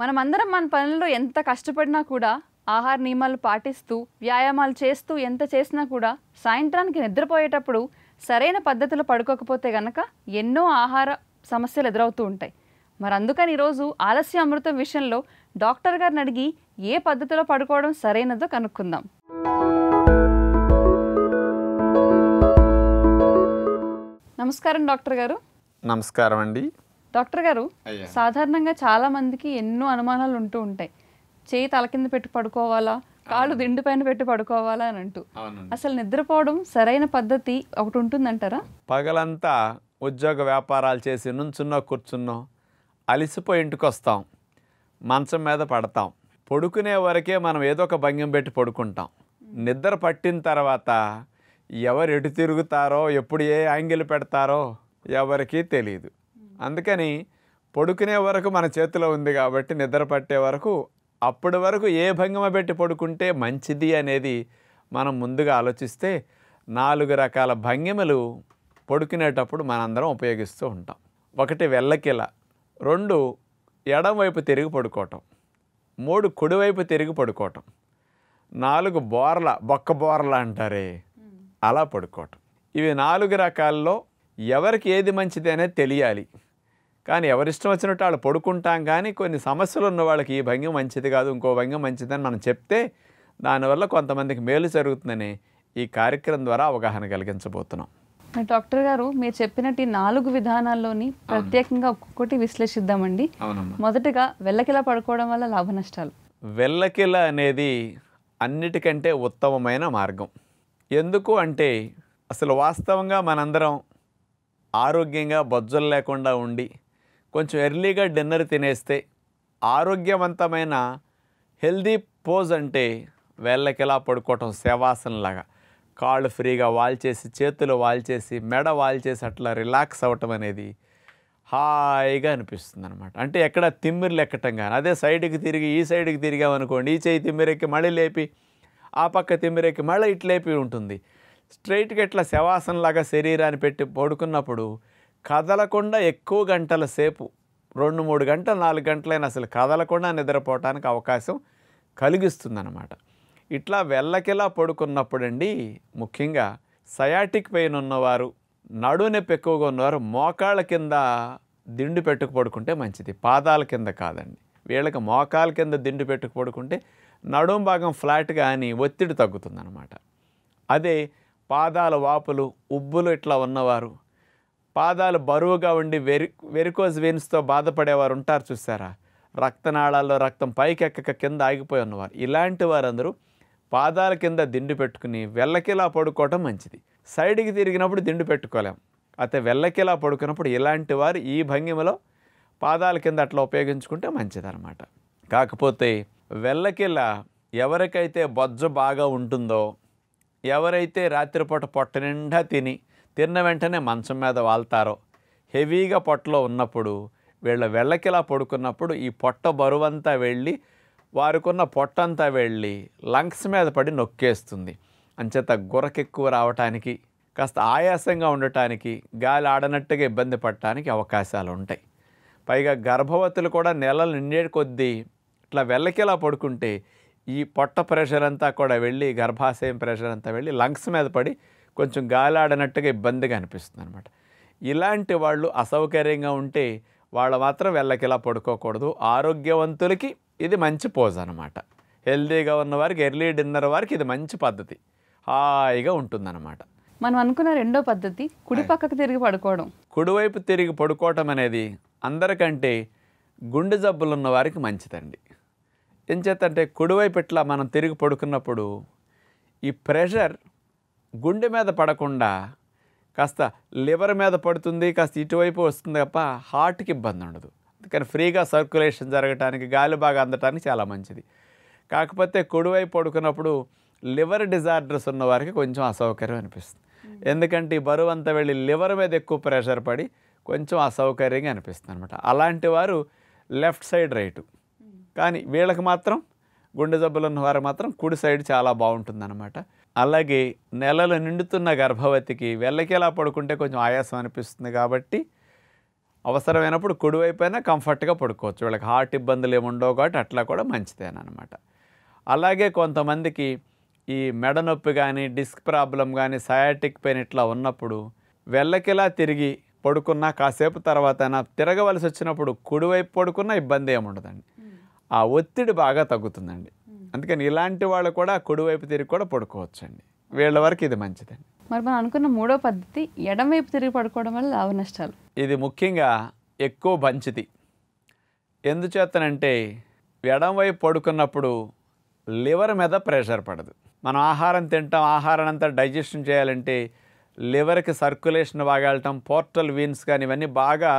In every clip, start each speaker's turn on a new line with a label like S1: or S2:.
S1: మనమందరం మన పనుల్లో ఎంత కష్టపడినా కూడా ఆహార నియమాలు పాటిస్తూ వ్యాయామాలు చేస్తూ ఎంత చేసినా కూడా సాయంత్రానికి నిద్రపోయేటప్పుడు సరైన పద్ధతిలో పడుకోకపోతే గనక ఎన్నో ఆహార సమస్యలు ఎదురవుతూ ఉంటాయి మరి అందుకని ఈరోజు ఆలస్య అమృతం విషయంలో డాక్టర్ గారిని అడిగి ఏ పద్ధతిలో పడుకోవడం సరైనదో కనుక్కుందాం నమస్కారం డాక్టర్ గారు
S2: నమస్కారం అండి
S1: డాక్టర్ గారు సాధారణంగా చాలా మందికి ఎన్నో అనుమానాలు ఉంటూ ఉంటాయి చేయి తల కింద పెట్టి పడుకోవాలా కాళ్ళు దిండు పైన పెట్టి పడుకోవాలా అని అంటూ అసలు నిద్రపోవడం సరైన పద్ధతి ఒకటి ఉంటుందంటారా
S2: పగలంతా ఉద్యోగ వ్యాపారాలు చేసి నుంచున్నా కూర్చున్నాం అలిసిపోయి ఇంటికి వస్తాం మంచం మీద పడతాం పడుకునే వరకే మనం ఏదో ఒక భంగిం పెట్టి పడుకుంటాం నిద్ర పట్టిన తర్వాత ఎవరు ఎటు తిరుగుతారో ఎప్పుడు ఏ యాంగిల్ పెడతారో ఎవరికీ తెలియదు అందుకని పడుకునే వరకు మన చేతిలో ఉంది కాబట్టి నిద్ర పట్టే వరకు అప్పటి వరకు ఏ భంగిమ పెట్టి పడుకుంటే మంచిది అనేది మనం ముందుగా ఆలోచిస్తే నాలుగు రకాల భంగిమలు పడుకునేటప్పుడు మనందరం ఉపయోగిస్తూ ఉంటాం ఒకటి వెళ్ళకిల రెండు ఎడంవైపు తిరిగి పడుకోవటం మూడు కుడివైపు తిరిగి పడుకోవటం నాలుగు బోర్ల బొక్క బోర్ల అంటారే అలా పడుకోవటం ఇవి నాలుగు రకాల్లో ఎవరికి ఏది మంచిది అనేది తెలియాలి కానీ ఎవరిష్టం వచ్చినట్టు వాళ్ళు పడుకుంటాం కానీ కొన్ని సమస్యలు ఉన్న వాళ్ళకి ఈ భంగి మంచిది కాదు ఇంకో భంగి మంచిదని మనం చెప్తే దానివల్ల కొంతమందికి మేలు జరుగుతుందని ఈ కార్యక్రమం ద్వారా అవగాహన కలిగించబోతున్నాం
S1: డాక్టర్ గారు మీరు చెప్పినట్టు నాలుగు విధానాల్లోని ప్రత్యేకంగా ఒక్కొక్కటి విశ్లేషిద్దామండి మొదటగా వెల్లకిల పడుకోవడం వల్ల లాభ నష్టాలు
S2: వెల్లకిల అనేది అన్నిటికంటే ఉత్తమమైన మార్గం ఎందుకు అంటే అసలు వాస్తవంగా మనందరం ఆరోగ్యంగా బొజ్జలు లేకుండా ఉండి కొంచెం ఎర్లీగా డిన్నర్ తినేస్తే ఆరోగ్యవంతమైన హెల్దీ పోజ్ అంటే వేళ్ళకి ఎలా పడుకోవటం శవాసనలాగా కాళ్ళు ఫ్రీగా వాల్చేసి చేతులు వాల్చేసి మెడ వాల్చేసి అట్లా రిలాక్స్ అవ్వటం అనేది హాయిగా అనిపిస్తుంది అనమాట అంటే ఎక్కడ తిమ్మిరి లెక్కటం కానీ అదే సైడ్కి తిరిగి ఈ సైడ్కి తిరిగామనుకోండి ఈ చేయి తిమ్మిరెక్కి మళ్ళీ లేపి ఆ పక్క తిమ్మిరెక్కి మళ్ళీ ఇట్లేపి ఉంటుంది స్ట్రైట్గా ఇట్లా శవాసనలాగా శరీరాన్ని పెట్టి పడుకున్నప్పుడు కదలకుండా ఎక్కువ గంటల సేపు రెండు మూడు గంటలు నాలుగు గంటలైనా అసలు కదలకుండా నిద్రపోవటానికి అవకాశం కలిగిస్తుందన్నమాట ఇట్లా వెళ్ళకిలా పడుకున్నప్పుడండి ముఖ్యంగా సయాటిక్ పెయిన్ ఉన్నవారు నడునొప్పి ఎక్కువగా ఉన్నవారు మోకాళ్ళ కింద దిండు పెట్టుకు పడుకుంటే మంచిది పాదాల కింద కాదండి వీళ్ళకి మోకాల కింద దిండు పెట్టుకు పడుకుంటే నడుం భాగం ఫ్లాట్గా అని ఒత్తిడి తగ్గుతుందన్నమాట అదే పాదాల వాపులు ఉబ్బులు ఇట్లా ఉన్నవారు పాదాలు బరువుగా ఉండి వెరి వెరికోజ్ వెయిన్స్తో బాధపడేవారు ఉంటారు చూసారా రక్తనాళాల్లో రక్తం పైకెక్కక కింద ఆగిపోయి ఉన్నవారు ఇలాంటి వారందరూ పాదాల కింద దిండు పెట్టుకుని వెళ్ళకిలా పడుకోవటం మంచిది సైడ్కి తిరిగినప్పుడు దిండు పెట్టుకోలేం అయితే వెళ్ళకిలా పడుకున్నప్పుడు ఇలాంటి వారు ఈ భంగిమలో పాదాల కింద అట్లా ఉపయోగించుకుంటే మంచిదన్నమాట కాకపోతే వెళ్ళకిలా ఎవరికైతే బొజ్జ బాగా ఉంటుందో ఎవరైతే రాత్రిపూట పొట్ట నిండా తిని తిన్న వెంటనే మంచం మీద వాళ్తారో హెవీగా పొట్టలో ఉన్నప్పుడు వీళ్ళ వెళ్ళకిలా పడుకున్నప్పుడు ఈ పొట్ట బరువంతా వెళ్ళి వారికున్న పొట్టంతా వెళ్ళి లంగ్స్ మీద పడి నొక్కేస్తుంది అంచేత గురకెక్కువ రావటానికి కాస్త ఆయాసంగా ఉండటానికి గాలి ఆడనట్టుగా ఇబ్బంది పడటానికి అవకాశాలు ఉంటాయి పైగా గర్భవతులు కూడా నెలలు నిండే కొద్దీ ఇట్లా వెళ్ళకిలా పడుకుంటే ఈ పొట్ట ప్రెషర్ అంతా కూడా వెళ్ళి గర్భాశయం ప్రెషర్ అంతా వెళ్ళి లంగ్స్ మీద పడి కొంచెం గాలాడనట్టుగా ఇబ్బందిగా అనిపిస్తుంది అనమాట ఇలాంటి వాళ్ళు అసౌకర్యంగా ఉంటే వాళ్ళు మాత్రం వెళ్ళకిలా పడుకోకూడదు ఆరోగ్యవంతులకి ఇది మంచి పోజ్ అనమాట హెల్దీగా ఉన్న వారికి ఎర్లీ డిన్నర్ వారికి ఇది మంచి పద్ధతి హాయిగా ఉంటుందన్నమాట
S1: మనం అనుకున్న రెండో పద్ధతి కుడి పక్కకు తిరిగి పడుకోవడం
S2: కుడివైపు తిరిగి పడుకోవటం అనేది అందరికంటే గుండె జబ్బులు ఉన్న వారికి మంచిదండి ఏం అంటే కుడివైపు ఇట్లా మనం తిరిగి పడుకున్నప్పుడు ఈ ప్రెషర్ గుండె మీద పడకుండా కాస్త లివర్ మీద పడుతుంది కాస్త ఇటువైపు వస్తుంది తప్ప హార్ట్కి ఇబ్బంది ఉండదు అందుకని ఫ్రీగా సర్క్యులేషన్ జరగటానికి గాలి బాగా అందటానికి చాలా మంచిది కాకపోతే కుడివైపు పడుకున్నప్పుడు లివర్ డిజార్డర్స్ ఉన్న వారికి కొంచెం అసౌకర్యం అనిపిస్తుంది ఎందుకంటే ఈ బరువు అంతా వెళ్ళి లివర్ మీద ఎక్కువ ప్రెషర్ పడి కొంచెం అసౌకర్యంగా అనిపిస్తుంది అనమాట అలాంటి వారు లెఫ్ట్ సైడ్ రైటు కానీ వీళ్ళకి మాత్రం గుండె జబ్బులు ఉన్న వారు మాత్రం కుడి సైడ్ చాలా బాగుంటుందన్నమాట అలాగే నెలలు నిండుతున్న గర్భవతికి వెళ్ళకేలా పడుకుంటే కొంచెం ఆయాసం అనిపిస్తుంది కాబట్టి అవసరమైనప్పుడు కుడివైపోయినా కంఫర్ట్గా పడుకోవచ్చు వీళ్ళకి హార్ట్ ఇబ్బందులు ఏముండవు కాబట్టి అట్లా కూడా మంచిదేనమాట అలాగే కొంతమందికి ఈ మెడ నొప్పి కానీ డిస్క్ ప్రాబ్లం కానీ సయాటిక్ పెయిన్ ఇట్లా ఉన్నప్పుడు వెళ్ళకిలా తిరిగి పడుకున్నా కాసేపు తర్వాత అయినా తిరగవలసి వచ్చినప్పుడు కుడివైపు పడుకున్నా ఇబ్బంది ఏముండదండి ఆ ఒత్తిడి బాగా తగ్గుతుందండి అందుకని ఇలాంటి వాళ్ళు కూడా కుడివైపు తిరిగి కూడా పడుకోవచ్చండి వీళ్ళ వరకు ఇది మంచిదండి
S1: మరి మనం అనుకున్న మూడో పద్ధతి ఎడమవైపు తిరిగి పడుకోవడం వల్ల లాభ నష్టాలు
S2: ఇది ముఖ్యంగా ఎక్కువ మంచిది ఎందుచేతనంటే వైపు పడుకున్నప్పుడు లివర్ మీద ప్రెషర్ పడదు మనం ఆహారం తింటాం ఆహారాన్ని అంతా డైజెషన్ చేయాలంటే లివర్కి సర్క్యులేషన్ బాగా వెళ్ళటం పోర్టల్ వీన్స్ కానీ ఇవన్నీ బాగా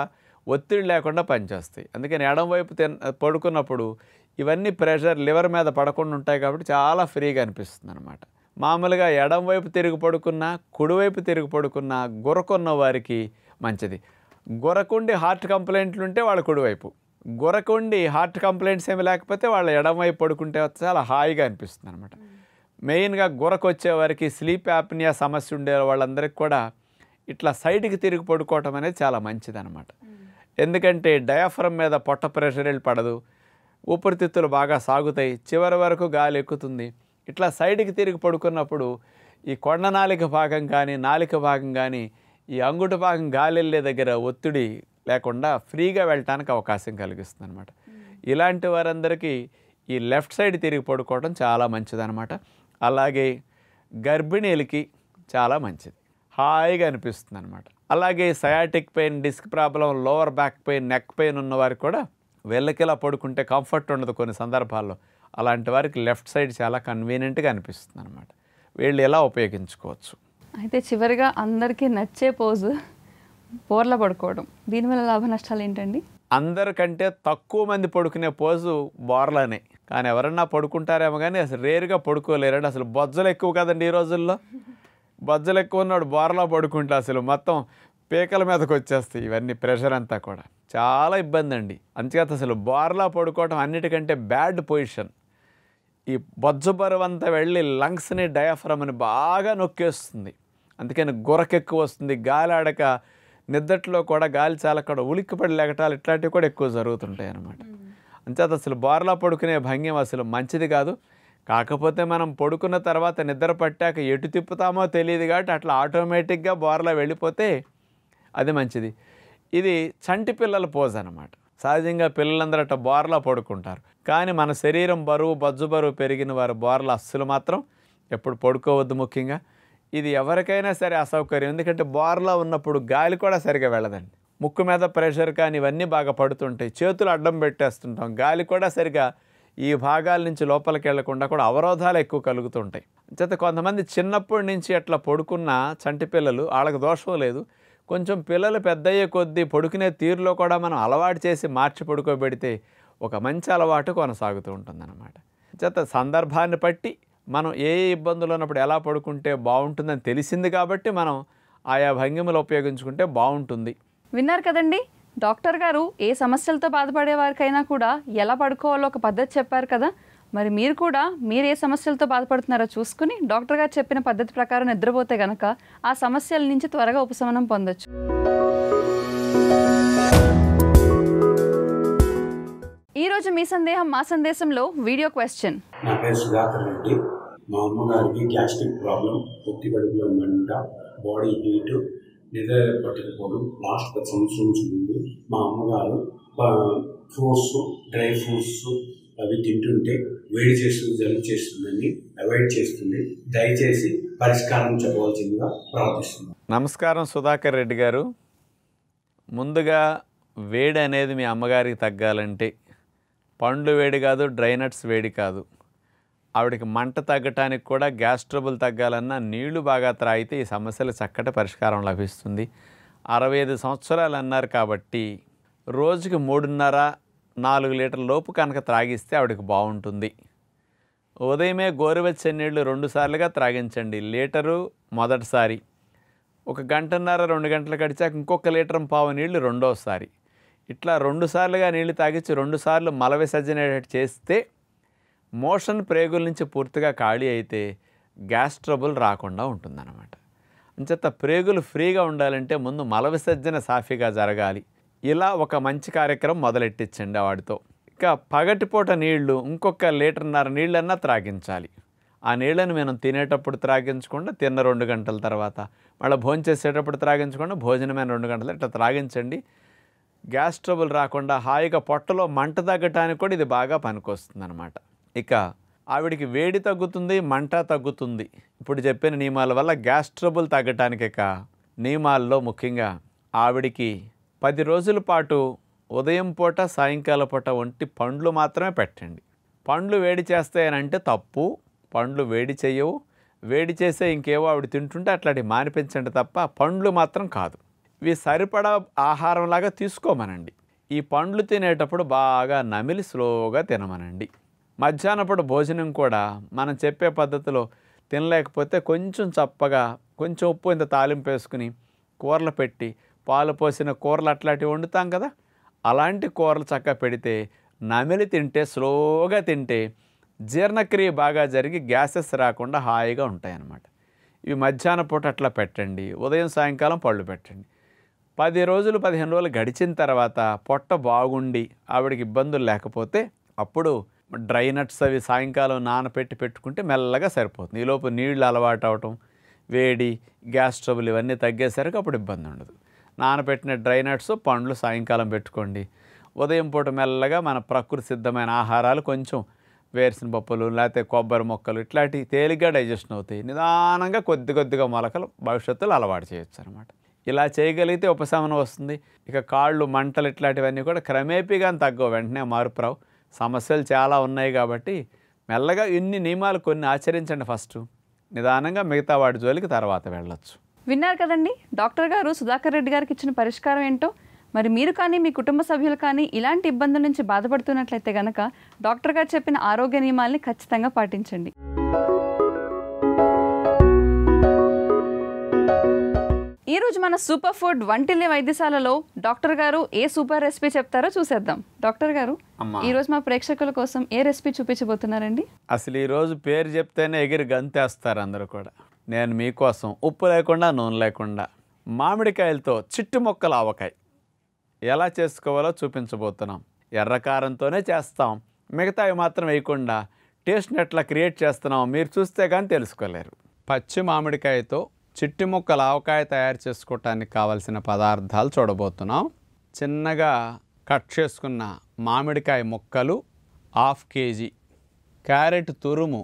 S2: ఒత్తిడి లేకుండా పనిచేస్తాయి అందుకని ఎడంవైపు తిన పడుకున్నప్పుడు ఇవన్నీ ప్రెషర్ లివర్ మీద పడకుండా ఉంటాయి కాబట్టి చాలా ఫ్రీగా అనిపిస్తుంది అనమాట మామూలుగా ఎడం వైపు తిరిగి పడుకున్నా కుడివైపు తిరిగి పడుకున్నా గురకున్న వారికి మంచిది గురకుండి హార్ట్ కంప్లైంట్లు ఉంటే వాళ్ళ కుడివైపు గురకుండి హార్ట్ కంప్లైంట్స్ ఏమి లేకపోతే వాళ్ళ ఎడం వైపు పడుకుంటే చాలా హాయిగా అనిపిస్తుంది అనమాట మెయిన్గా గురకొచ్చే వారికి స్లీప్ యాప్నియా సమస్య ఉండే వాళ్ళందరికీ కూడా ఇట్లా సైడ్కి తిరిగి పడుకోవటం అనేది చాలా మంచిది అనమాట ఎందుకంటే డయాఫ్రమ్ మీద పొట్ట ప్రెషర్ వెళ్ళి పడదు ఊపిరితిత్తులు బాగా సాగుతాయి చివరి వరకు గాలి ఎక్కుతుంది ఇట్లా సైడ్కి తిరిగి పడుకున్నప్పుడు ఈ కొండ నాలిక భాగం కానీ నాలిక భాగం కానీ ఈ అంగుటి భాగం గాలి వెళ్ళే దగ్గర ఒత్తిడి లేకుండా ఫ్రీగా వెళ్ళటానికి అవకాశం కలిగిస్తుంది అనమాట ఇలాంటి వారందరికీ ఈ లెఫ్ట్ సైడ్ తిరిగి పడుకోవడం చాలా మంచిదనమాట అలాగే గర్భిణీలకి చాలా మంచిది హాయిగా అనిపిస్తుంది అనమాట అలాగే sciatic pain disc problem lower back pain neck pain ఉన్నవారికి కూడా వెళ్ళకేలా పడుకుంటే కంఫర్ట్ ఉండదు కొన్ని సందర్భాల్లో అలాంటి వారికి లెఫ్ట్ సైడ్ చాలా కన్వీనియంట్గా అనిపిస్తుంది అనమాట వీళ్ళు ఎలా ఉపయోగించుకోవచ్చు
S1: అయితే చివరిగా అందరికీ నచ్చే పోజు పోర్ల పడుకోవడం దీనివల్ల లాభ నష్టాలు ఏంటండి
S2: అందరికంటే తక్కువ మంది పడుకునే పోజు బోర్లనే కానీ ఎవరన్నా పడుకుంటారేమో కానీ అసలు రేరుగా పడుకోలేరండి అసలు బొజ్జలు ఎక్కువ కదండి ఈ రోజుల్లో బొజ్జలు ఎక్కువ ఉన్నాడు బోర్లా పడుకుంటే అసలు మొత్తం పీకల మీదకి వచ్చేస్తాయి ఇవన్నీ ప్రెషర్ అంతా కూడా చాలా ఇబ్బంది అండి అంతేకాదు అసలు బోర్లా పడుకోవటం అన్నిటికంటే బ్యాడ్ పొజిషన్ ఈ బొజ్జు బరువంతా వెళ్ళి లంగ్స్ని డయాఫ్రమ్ని బాగా నొక్కేస్తుంది అందుకని గురకెక్కువ వస్తుంది గాలి ఆడక నిద్దట్లో కూడా గాలి చాలక్కడ ఉలిక్కిపడి లెగటాలు ఇట్లాంటివి కూడా ఎక్కువ జరుగుతుంటాయి అన్నమాట అంచేత అసలు బోర్లా పడుకునే భంగ్యం అసలు మంచిది కాదు కాకపోతే మనం పడుకున్న తర్వాత నిద్ర పట్టాక ఎటు తిప్పుతామో తెలియదు కాబట్టి అట్లా ఆటోమేటిక్గా బోర్లా వెళ్ళిపోతే అది మంచిది ఇది చంటి పిల్లల పోజ్ అనమాట సహజంగా పిల్లలందరూ అట్ట బోర్లా పడుకుంటారు కానీ మన శరీరం బరువు బజ్జు బరువు పెరిగిన వారు బోర్ల అస్సులు మాత్రం ఎప్పుడు పడుకోవద్దు ముఖ్యంగా ఇది ఎవరికైనా సరే అసౌకర్యం ఎందుకంటే బోర్లా ఉన్నప్పుడు గాలి కూడా సరిగా వెళ్ళదండి ముక్కు మీద ప్రెషర్ కానీ ఇవన్నీ బాగా పడుతుంటాయి చేతులు అడ్డం పెట్టేస్తుంటాం గాలి కూడా సరిగా ఈ భాగాల నుంచి లోపలికి వెళ్లకుండా కూడా అవరోధాలు ఎక్కువ కలుగుతుంటాయి చేత కొంతమంది చిన్నప్పటి నుంచి అట్లా పడుకున్న చంటి పిల్లలు వాళ్ళకి దోషం లేదు కొంచెం పిల్లలు పెద్దయ్యే కొద్దీ పడుకునే తీరులో కూడా మనం అలవాటు చేసి మార్చి పడుకోబెడితే ఒక మంచి అలవాటు కొనసాగుతూ ఉంటుందన్నమాట చేత సందర్భాన్ని బట్టి మనం ఏ ఇబ్బందులు ఉన్నప్పుడు ఎలా పడుకుంటే బాగుంటుందని తెలిసింది కాబట్టి మనం ఆయా భంగిమలు ఉపయోగించుకుంటే బాగుంటుంది
S1: విన్నారు కదండి డాక్టర్ గారు ఏ సమస్యలతో బాధపడే వారికైనా కూడా ఎలా పడుకోవాలో ఒక పద్ధతి చెప్పారు కదా మరి మీరు కూడా మీరు ఏ సమస్యలతో బాధపడుతున్నారో చూసుకుని డాక్టర్ గారు చెప్పిన పద్ధతి ప్రకారం నిద్రపోతే గనక ఆ సమస్యల నుంచి త్వరగా ఉపశమనం పొందొచ్చు ఈరోజు మీ సందేహం మా సందేశంలో వీడియో క్వశ్చన్
S2: నా పేరు సుధాకర్ రెడ్డి మా అమ్మగారికి గ్యాస్ట్రిక్ ప్రాబ్లం పొత్తి కడుపులో మంట బాడీ హీట్ నిద్ర పట్టకపోవడం లాస్ట్ పది సంవత్సరం నుంచి మా అమ్మగారు ఫ్రూట్స్ డ్రై ఫ్రూట్స్ అవి తింటుంటే వేడి చేస్తుంది జలుబు చేస్తుందని అవాయిడ్ చేస్తుంది దయచేసి పరిష్కారం చెప్పవలసిందిగా ప్రార్థిస్తున్నాం నమస్కారం సుధాకర్ రెడ్డి గారు ముందుగా వేడి అనేది మీ అమ్మగారికి తగ్గాలంటే పండ్లు వేడి కాదు డ్రైనట్స్ వేడి కాదు ఆవిడకి మంట తగ్గటానికి కూడా గ్యాస్ ట్రబుల్ తగ్గాలన్నా నీళ్లు బాగా త్రాగితే ఈ సమస్యలు చక్కటి పరిష్కారం లభిస్తుంది అరవై ఐదు సంవత్సరాలు అన్నారు కాబట్టి రోజుకి మూడున్నర నాలుగు లీటర్ల లోపు కనుక త్రాగిస్తే ఆవిడకి బాగుంటుంది ఉదయమే గోరువెచ్చని నీళ్లు రెండుసార్లుగా త్రాగించండి లీటరు మొదటిసారి ఒక గంటన్నర రెండు గంటలు గడిచాక ఇంకొక లీటర్ పావు నీళ్లు రెండోసారి ఇట్లా రెండుసార్లుగా నీళ్లు తాగించి రెండుసార్లు మల విసర్జనేటట్టు చేస్తే మోషన్ ప్రేగుల నుంచి పూర్తిగా ఖాళీ అయితే గ్యాస్ ట్రబుల్ రాకుండా ఉంటుందన్నమాట అంచేత ప్రేగులు ఫ్రీగా ఉండాలంటే ముందు మల విసర్జన సాఫీగా జరగాలి ఇలా ఒక మంచి కార్యక్రమం మొదలెట్టించండి వాడితో ఇక పగటిపూట నీళ్లు ఇంకొక లీటర్న్నర నీళ్ళన్నా త్రాగించాలి ఆ నీళ్ళని మనం తినేటప్పుడు త్రాగించకుండా తిన్న రెండు గంటల తర్వాత మళ్ళీ భోజనం చేసేటప్పుడు త్రాగించకుండా భోజనమైన రెండు గంటలు ఇట్లా త్రాగించండి గ్యాస్ ట్రబుల్ రాకుండా హాయిగా పొట్టలో మంట తగ్గటానికి కూడా ఇది బాగా పనికొస్తుంది అనమాట ఇక ఆవిడికి వేడి తగ్గుతుంది మంట తగ్గుతుంది ఇప్పుడు చెప్పిన నియమాల వల్ల గ్యాస్ ట్రబుల్ తగ్గటానికి ఇక నియమాల్లో ముఖ్యంగా ఆవిడికి పది రోజుల పాటు ఉదయం పూట సాయంకాల పూట వంటి పండ్లు మాత్రమే పెట్టండి పండ్లు వేడి చేస్తాయనంటే తప్పు పండ్లు వేడి చేయవు వేడి చేసే ఇంకేవో ఆవిడ తింటుంటే అట్లాంటివి మానిపించండి తప్ప పండ్లు మాత్రం కాదు ఇవి సరిపడా ఆహారంలాగా తీసుకోమనండి ఈ పండ్లు తినేటప్పుడు బాగా నమిలి స్లోగా తినమనండి మధ్యాహ్నప్పుడు భోజనం కూడా మనం చెప్పే పద్ధతిలో తినలేకపోతే కొంచెం చప్పగా కొంచెం ఉప్పు ఇంత తాలింపు వేసుకుని కూరలు పెట్టి పాలు పోసిన కూరలు అట్లాంటివి వండుతాం కదా అలాంటి కూరలు చక్కగా పెడితే నమిలి తింటే స్లోగా తింటే జీర్ణక్రియ బాగా జరిగి గ్యాసెస్ రాకుండా హాయిగా ఉంటాయన్నమాట ఇవి మధ్యాహ్న పూట అట్లా పెట్టండి ఉదయం సాయంకాలం పళ్ళు పెట్టండి పది రోజులు పదిహేను రోజులు గడిచిన తర్వాత పొట్ట బాగుండి ఆవిడకి ఇబ్బందులు లేకపోతే అప్పుడు డ్రై నట్స్ అవి సాయంకాలం నానపెట్టి పెట్టుకుంటే మెల్లగా సరిపోతుంది ఈలోపు నీళ్ళు అలవాటు అవటం వేడి గ్యాస్ ట్రబుల్ ఇవన్నీ తగ్గేసరికి అప్పుడు ఇబ్బంది ఉండదు నానబెట్టిన డ్రై నట్స్ పండ్లు సాయంకాలం పెట్టుకోండి ఉదయం పూట మెల్లగా మన ప్రకృతి సిద్ధమైన ఆహారాలు కొంచెం వేరుసిన పప్పులు లేకపోతే కొబ్బరి మొక్కలు ఇట్లాంటివి తేలిగ్గా డైజెషన్ అవుతాయి నిదానంగా కొద్ది కొద్దిగా మొలకలు భవిష్యత్తులో అలవాటు చేయొచ్చు అనమాట ఇలా చేయగలిగితే ఉపశమనం వస్తుంది ఇక కాళ్ళు మంటలు ఇట్లాంటివన్నీ కూడా క్రమేపీగా తగ్గవు వెంటనే మార్పు రావు సమస్యలు చాలా ఉన్నాయి కాబట్టి మెల్లగా ఇన్ని నియమాలు కొన్ని ఆచరించండి ఫస్ట్ నిదానంగా మిగతా వాటి జోలికి తర్వాత వెళ్ళొచ్చు
S1: విన్నారు కదండి డాక్టర్ గారు సుధాకర్ రెడ్డి గారికి ఇచ్చిన పరిష్కారం ఏంటో మరి మీరు కానీ మీ కుటుంబ సభ్యులు కానీ ఇలాంటి ఇబ్బందుల నుంచి బాధపడుతున్నట్లయితే గనక డాక్టర్ గారు చెప్పిన ఆరోగ్య నియమాల్ని ఖచ్చితంగా పాటించండి ఈరోజు మన సూపర్ ఫుడ్ వంటిల్లి వైద్యశాలలో డాక్టర్ గారు ఏ సూపర్ రెసిపీ చెప్తారో చూసేద్దాం డాక్టర్ గారు ఈరోజు మా ప్రేక్షకుల కోసం ఏ రెసిపీ చూపించబోతున్నారండి
S2: అసలు ఈరోజు పేరు చెప్తేనే ఎగిరి గంతేస్తారు అందరూ కూడా నేను మీకోసం ఉప్పు లేకుండా నూనె లేకుండా మామిడికాయలతో చిట్టు మొక్కల ఆవకాయ ఎలా చేసుకోవాలో చూపించబోతున్నాం ఎర్రకారంతోనే చేస్తాం మిగతావి మాత్రం వేయకుండా టేస్ట్ ఎట్లా క్రియేట్ చేస్తున్నాం మీరు చూస్తే కానీ తెలుసుకోలేరు పచ్చి మామిడికాయతో చిట్టి ముక్కల ఆవకాయ తయారు చేసుకోవటానికి కావలసిన పదార్థాలు చూడబోతున్నాం చిన్నగా కట్ చేసుకున్న మామిడికాయ ముక్కలు హాఫ్ కేజీ క్యారెట్ తురుము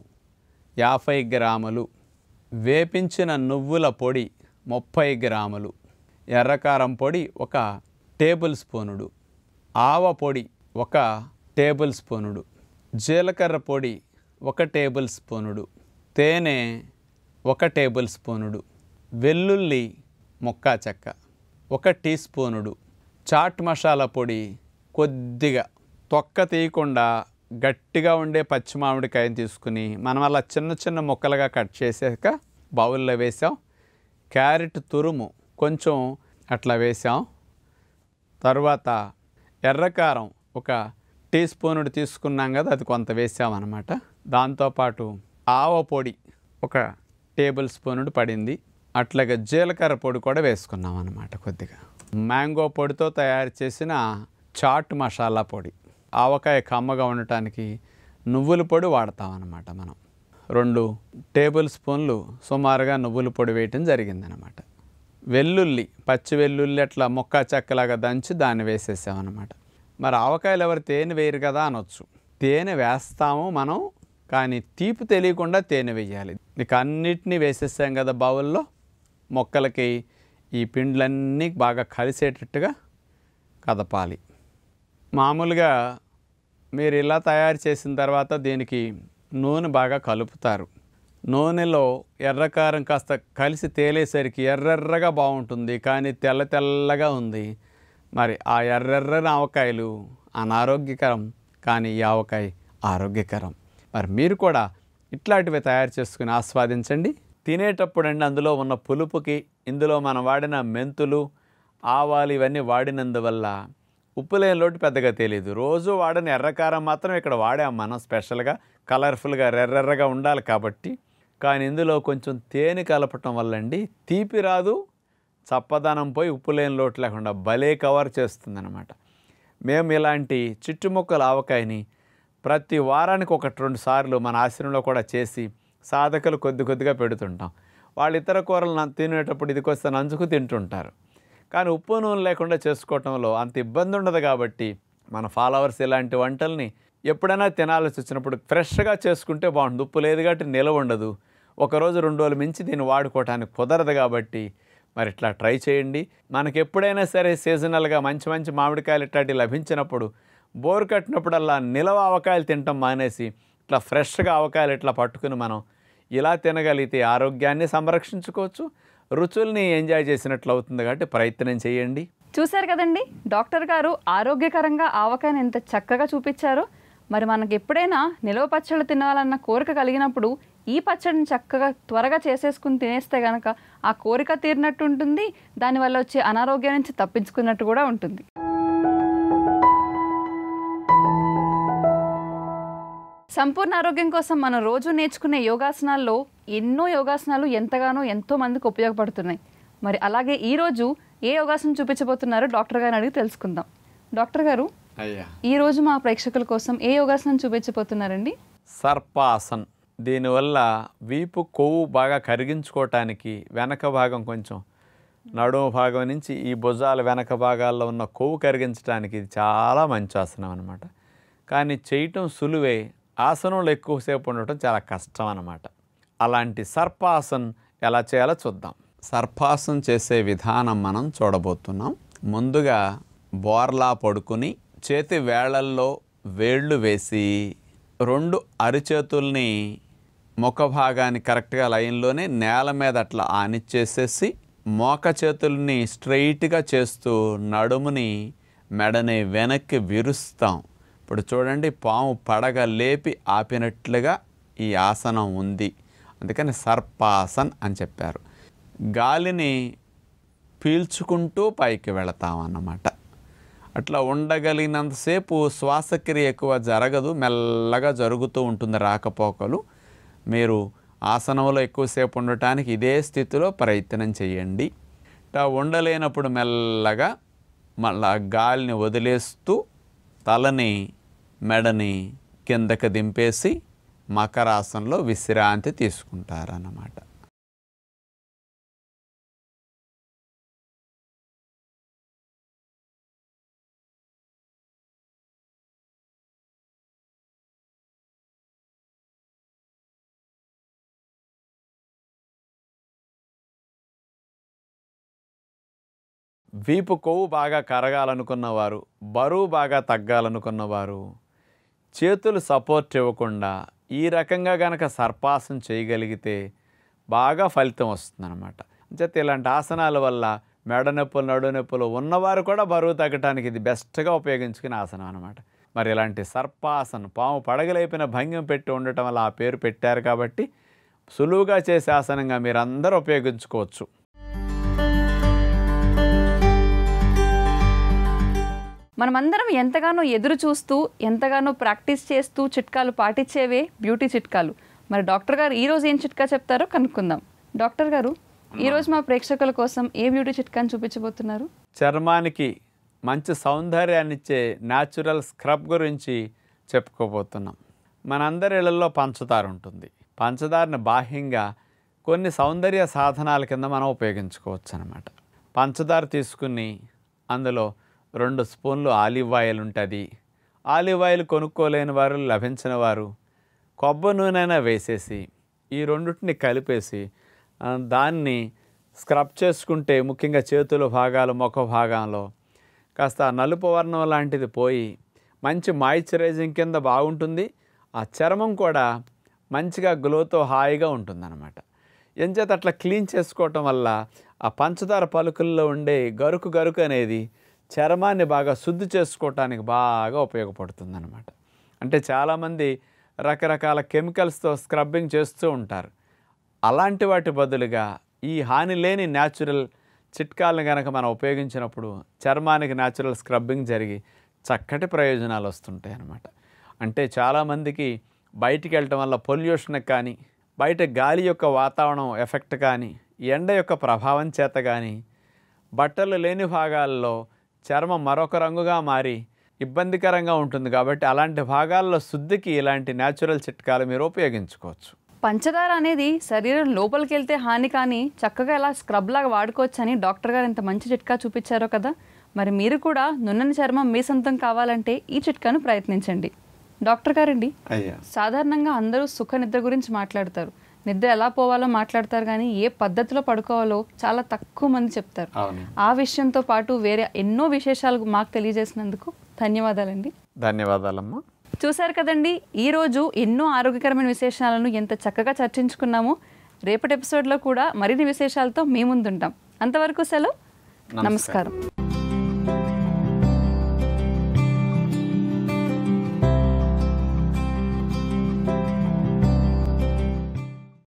S2: యాభై గ్రాములు వేపించిన నువ్వుల పొడి ముప్పై గ్రాములు ఎర్రకారం పొడి ఒక టేబుల్ స్పూనుడు ఆవ పొడి ఒక టేబుల్ స్పూనుడు జీలకర్ర పొడి ఒక టేబుల్ స్పూనుడు తేనె ఒక టేబుల్ స్పూనుడు వెల్లుల్లి మొక్కా చెక్క ఒక టీ స్పూనుడు చాట్ మసాలా పొడి కొద్దిగా తొక్క తీయకుండా గట్టిగా ఉండే పచ్చి మామిడికాయని తీసుకుని మనం అలా చిన్న చిన్న ముక్కలుగా కట్ చేసాక బౌల్లో వేసాం క్యారెట్ తురుము కొంచెం అట్లా వేసాం తర్వాత ఎర్రకారం ఒక టీ స్పూనుడు తీసుకున్నాం కదా అది కొంత వేసామన్నమాట దాంతోపాటు ఆవ పొడి ఒక టేబుల్ స్పూనుడు పడింది అట్లాగే జీలకర్ర పొడి కూడా వేసుకున్నాం అనమాట కొద్దిగా మ్యాంగో పొడితో తయారు చేసిన చాట్ మసాలా పొడి ఆవకాయ కమ్మగా ఉండటానికి నువ్వుల పొడి వాడతాం అన్నమాట మనం రెండు టేబుల్ స్పూన్లు సుమారుగా నువ్వుల పొడి వేయటం జరిగిందనమాట వెల్లుల్లి పచ్చి వెల్లుల్లి అట్లా మొక్క చెక్కలాగా దంచి దాన్ని వేసేసామన్నమాట మరి ఆవకాయలు ఎవరు తేనె వేయరు కదా అనొచ్చు తేనె వేస్తాము మనం కానీ తీపి తెలియకుండా తేనె వేయాలి నీకు అన్నిటినీ వేసేసాం కదా బావుల్లో మొక్కలకి ఈ పిండ్లన్నీ బాగా కలిసేటట్టుగా కదపాలి మామూలుగా మీరు ఇలా తయారు చేసిన తర్వాత దీనికి నూనె బాగా కలుపుతారు నూనెలో ఎర్రకారం కాస్త కలిసి తేలేసరికి ఎర్రెర్రగా బాగుంటుంది కానీ తెల్ల తెల్లగా ఉంది మరి ఆ ఎర్రెర్రని ఆవకాయలు అనారోగ్యకరం కానీ ఈ ఆవకాయ ఆరోగ్యకరం మరి మీరు కూడా ఇట్లాంటివి తయారు చేసుకుని ఆస్వాదించండి తినేటప్పుడు అండి అందులో ఉన్న పులుపుకి ఇందులో మనం వాడిన మెంతులు ఆవాలు ఇవన్నీ వాడినందువల్ల ఉప్పు లేని లోటు పెద్దగా తెలియదు రోజు వాడని ఎర్రకారం మాత్రం ఇక్కడ వాడాం మనం స్పెషల్గా కలర్ఫుల్గా ఎర్రెర్రగా ఉండాలి కాబట్టి కానీ ఇందులో కొంచెం తేనె కలపటం వల్ల అండి తీపి రాదు చప్పదనం పోయి ఉప్పు లేని లోటు లేకుండా భలే కవర్ చేస్తుందన్నమాట మేము ఇలాంటి చిట్టుముక్కల ఆవకాయని ప్రతి వారానికి ఒకటి రెండు సార్లు మన ఆశ్రమంలో కూడా చేసి సాధకులు కొద్ది కొద్దిగా పెడుతుంటాం వాళ్ళు ఇతర కూరలు తినేటప్పుడు ఇదికొస్తే నంచుకు తింటుంటారు కానీ ఉప్పు నూనె లేకుండా చేసుకోవటంలో అంత ఇబ్బంది ఉండదు కాబట్టి మన ఫాలోవర్స్ ఇలాంటి వంటల్ని ఎప్పుడైనా తినాల్సి వచ్చినప్పుడు ఫ్రెష్గా చేసుకుంటే బాగుంటుంది ఉప్పు లేదు కాబట్టి నిలవ ఉండదు ఒకరోజు రెండు రోజులు మించి దీన్ని వాడుకోవటానికి కుదరదు కాబట్టి మరి ఇట్లా ట్రై చేయండి మనకి ఎప్పుడైనా సరే సీజనల్గా మంచి మంచి మామిడికాయలు ఇట్లాంటివి లభించినప్పుడు బోరు కట్టినప్పుడల్లా నిలవ ఆవకాయలు తింటాం మానేసి ఇట్లా ఫ్రెష్గా ఆవకాయలు ఇట్లా పట్టుకుని మనం ఇలా తినగలిగితే ఆరోగ్యాన్ని సంరక్షించుకోవచ్చు రుచుల్ని ఎంజాయ్ చేసినట్లు అవుతుంది కాబట్టి ప్రయత్నం చేయండి
S1: చూశారు కదండి డాక్టర్ గారు ఆరోగ్యకరంగా ఆవకాయను ఎంత చక్కగా చూపించారో మరి మనకి ఎప్పుడైనా నిలవ పచ్చళ్ళు తినాలన్న కోరిక కలిగినప్పుడు ఈ పచ్చడిని చక్కగా త్వరగా చేసేసుకుని తినేస్తే కనుక ఆ కోరిక తీరినట్టు ఉంటుంది దానివల్ల వచ్చే అనారోగ్యం నుంచి తప్పించుకున్నట్టు కూడా ఉంటుంది సంపూర్ణ ఆరోగ్యం కోసం మనం రోజు నేర్చుకునే యోగాసనాల్లో ఎన్నో యోగాసనాలు ఎంతగానో ఎంతో మందికి ఉపయోగపడుతున్నాయి మరి అలాగే ఈరోజు ఏ యోగాసనం చూపించబోతున్నారో డాక్టర్ గారిని అడిగి తెలుసుకుందాం డాక్టర్ గారు ఈ రోజు మా ప్రేక్షకుల కోసం ఏ యోగాసనం చూపించబోతున్నారండి
S2: సర్పాసన్ దీనివల్ల వీపు కొవ్వు బాగా కరిగించుకోవటానికి వెనక భాగం కొంచెం నడుము భాగం నుంచి ఈ భుజాల వెనక భాగాల్లో ఉన్న కొవ్వు కరిగించడానికి ఇది చాలా మంచి ఆసనం అనమాట కానీ చేయటం సులువే ఆసనంలో ఎక్కువసేపు ఉండటం చాలా కష్టం అన్నమాట అలాంటి సర్పాసన్ ఎలా చేయాలో చూద్దాం సర్పాసన్ చేసే విధానం మనం చూడబోతున్నాం ముందుగా బోర్లా పడుకుని చేతి వేళల్లో వేళ్ళు వేసి రెండు అరిచేతుల్ని ముఖ భాగాన్ని కరెక్ట్గా లైన్లోనే నేల మీద అట్లా ఆనిచ్చేసేసి మోక చేతుల్ని స్ట్రైట్గా చేస్తూ నడుముని మెడని వెనక్కి విరుస్తాం ఇప్పుడు చూడండి పాము పడగ లేపి ఆపినట్లుగా ఈ ఆసనం ఉంది అందుకని సర్పాసన్ అని చెప్పారు గాలిని పీల్చుకుంటూ పైకి వెళతామన్నమాట అట్లా ఉండగలిగినంతసేపు శ్వాసక్రియ ఎక్కువ జరగదు మెల్లగా జరుగుతూ ఉంటుంది రాకపోకలు మీరు ఆసనంలో ఎక్కువసేపు ఉండటానికి ఇదే స్థితిలో ప్రయత్నం చేయండి ఇట్లా ఉండలేనప్పుడు మెల్లగా మళ్ళా గాలిని వదిలేస్తూ తలని మెడని కిందకు దింపేసి మకరాసంలో విశ్రాంతి తీసుకుంటారన్నమాట వీపు కొవ్వు బాగా కరగాలనుకున్నవారు బరువు బాగా తగ్గాలనుకున్నవారు చేతులు సపోర్ట్ ఇవ్వకుండా ఈ రకంగా గనక సర్పాసం చేయగలిగితే బాగా ఫలితం వస్తుందన్నమాట అంచేత ఇలాంటి ఆసనాల వల్ల మెడ నొప్పులు ఉన్నవారు కూడా బరువు తగ్గటానికి ఇది బెస్ట్గా ఉపయోగించుకునే ఆసనం అనమాట మరి ఇలాంటి సర్పాసనం పాము పడగలైపోయిన భంగం పెట్టి ఉండటం వల్ల ఆ పేరు పెట్టారు కాబట్టి సులువుగా చేసే ఆసనంగా మీరందరూ ఉపయోగించుకోవచ్చు
S1: మనమందరం ఎంతగానో ఎదురు చూస్తూ ఎంతగానో ప్రాక్టీస్ చేస్తూ చిట్కాలు పాటించేవే బ్యూటీ చిట్కాలు మరి డాక్టర్ గారు ఈరోజు ఏం చిట్కా చెప్తారో కనుక్కుందాం డాక్టర్ గారు ఈరోజు మా ప్రేక్షకుల కోసం ఏ బ్యూటీ చిట్కాని చూపించబోతున్నారు
S2: చర్మానికి మంచి సౌందర్యాన్ని ఇచ్చే న్యాచురల్ స్క్రబ్ గురించి చెప్పుకోబోతున్నాం మనందరి ఇళ్లలో పంచదార ఉంటుంది పంచదారని బాహ్యంగా కొన్ని సౌందర్య సాధనాల కింద మనం ఉపయోగించుకోవచ్చు అనమాట పంచదార తీసుకుని అందులో రెండు స్పూన్లు ఆలివ్ ఆయిల్ ఉంటుంది ఆలివ్ ఆయిల్ కొనుక్కోలేని వారు లభించిన వారు కొబ్బరి అయినా వేసేసి ఈ రెండింటిని కలిపేసి దాన్ని స్క్రబ్ చేసుకుంటే ముఖ్యంగా చేతుల భాగాలు ముఖ భాగాల్లో కాస్త నలుపు వర్ణం లాంటిది పోయి మంచి మాయిశ్చరైజింగ్ కింద బాగుంటుంది ఆ చర్మం కూడా మంచిగా గ్లోతో హాయిగా ఉంటుందన్నమాట ఎంచేత అట్లా క్లీన్ చేసుకోవటం వల్ల ఆ పంచదార పలుకుల్లో ఉండే గరుకు గరుకు అనేది చర్మాన్ని బాగా శుద్ధి చేసుకోవటానికి బాగా ఉపయోగపడుతుంది అనమాట అంటే చాలామంది రకరకాల కెమికల్స్తో స్క్రబ్బింగ్ చేస్తూ ఉంటారు అలాంటి వాటి బదులుగా ఈ హాని లేని న్యాచురల్ చిట్కాలను కనుక మనం ఉపయోగించినప్పుడు చర్మానికి న్యాచురల్ స్క్రబ్బింగ్ జరిగి చక్కటి ప్రయోజనాలు వస్తుంటాయి అన్నమాట అంటే చాలామందికి బయటికి వెళ్ళటం వల్ల పొల్యూషన్కి కానీ బయట గాలి యొక్క వాతావరణం ఎఫెక్ట్ కానీ ఎండ యొక్క ప్రభావం చేత కానీ బట్టలు లేని భాగాల్లో చర్మం మరొక రంగుగా మారి ఇబ్బందికరంగా ఉంటుంది కాబట్టి అలాంటి భాగాల్లో శుద్ధికి ఇలాంటి న్యాచురల్ చిట్కాలు మీరు ఉపయోగించుకోవచ్చు
S1: పంచదార అనేది శరీరం లోపలికి వెళ్తే హాని కానీ చక్కగా ఎలా స్క్రబ్ లాగా వాడుకోవచ్చు అని డాక్టర్ గారు ఇంత మంచి చిట్కా చూపించారో కదా మరి మీరు కూడా నున్నని చర్మం మీ సొంతం కావాలంటే ఈ చిట్కాను ప్రయత్నించండి డాక్టర్ గారండి సాధారణంగా అందరూ సుఖ నిద్ర గురించి మాట్లాడతారు నిద్ర ఎలా పోవాలో మాట్లాడతారు కానీ ఏ పద్ధతిలో పడుకోవాలో చాలా తక్కువ మంది చెప్తారు ఆ విషయంతో పాటు వేరే ఎన్నో విశేషాలు మాకు తెలియజేసినందుకు ధన్యవాదాలండి
S2: ధన్యవాదాలమ్మా
S1: చూశారు కదండి ఈరోజు ఎన్నో ఆరోగ్యకరమైన విశేషాలను ఎంత చక్కగా చర్చించుకున్నాము రేపటి ఎపిసోడ్లో కూడా మరిన్ని విశేషాలతో మేముందుంటాం ముందుంటాం అంతవరకు సెలవు
S2: నమస్కారం